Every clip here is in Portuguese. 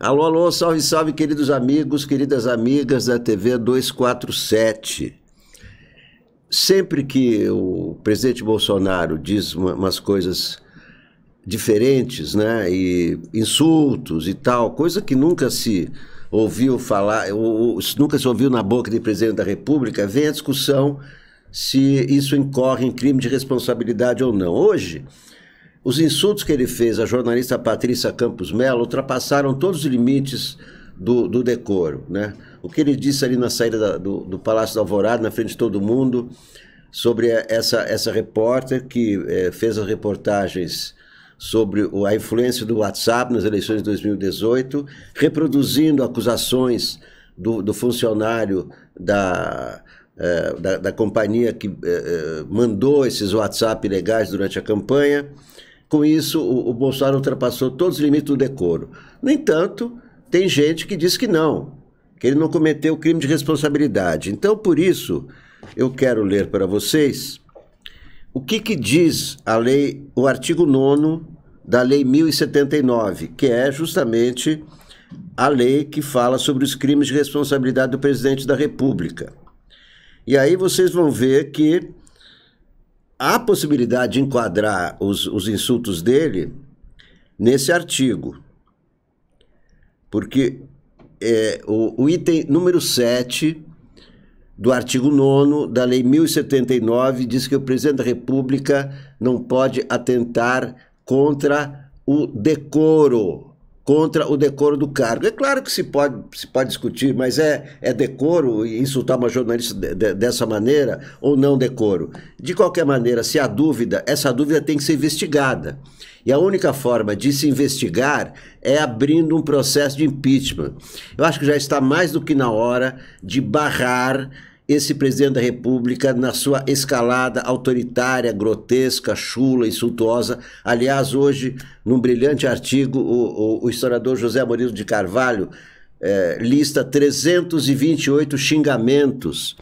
Alô, alô, salve, salve, queridos amigos, queridas amigas da TV 247. Sempre que o presidente Bolsonaro diz umas coisas diferentes, né, e insultos e tal, coisa que nunca se ouviu falar, ou, nunca se ouviu na boca de presidente da República, vem a discussão se isso incorre em crime de responsabilidade ou não. Hoje, os insultos que ele fez à jornalista Patrícia Campos Mello ultrapassaram todos os limites do, do decoro. Né? O que ele disse ali na saída da, do, do, Palácio da Alvorada, na frente de todo mundo, sobre essa, essa repórter que é, fez as reportagens sobre a influência do WhatsApp nas eleições de 2018, reproduzindo acusações do, do funcionário da, é, da, da, companhia que é, mandou esses WhatsApp ilegais durante a campanha. Com isso, o, o Bolsonaro ultrapassou todos os limites do decoro. No entanto, tem gente que diz que não, que ele não cometeu crime de responsabilidade. Então, por isso, eu quero ler para vocês o que, que diz a lei, o artigo 9 da Lei 1079, que é justamente a lei que fala sobre os crimes de responsabilidade do presidente da República. E aí vocês vão ver que há possibilidade de enquadrar os, os insultos dele nesse artigo. Porque é, o, o, item número 7 do artigo 9 da Lei 1079 diz que o presidente da República não pode atentar contra o decoro contra o decoro do cargo. É claro que se pode, se pode discutir, mas é, é decoro insultar uma jornalista de, de, dessa maneira ou não decoro. De qualquer maneira, se há dúvida, essa dúvida tem que ser investigada. E a única forma de se investigar é abrindo um processo de impeachment. Eu acho que já está mais do que na hora de barrar esse presidente da República, na sua escalada autoritária, grotesca, chula, insultuosa. Aliás, hoje, num brilhante artigo, o, o, o historiador José Amorim de Carvalho é, lista 328 xingamentos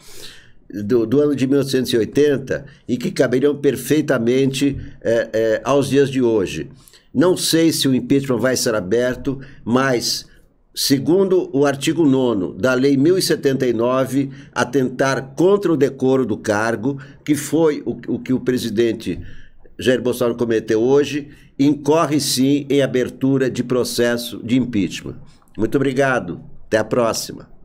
do, do, ano de 1980 e que caberiam perfeitamente é, é, aos dias de hoje. Não sei se o impeachment vai ser aberto, mas segundo o artigo 9 da Lei 1079, atentar contra o decoro do cargo, que foi o, o, que o presidente Jair Bolsonaro cometeu hoje, incorre sim em abertura de processo de impeachment. Muito obrigado. Até a próxima.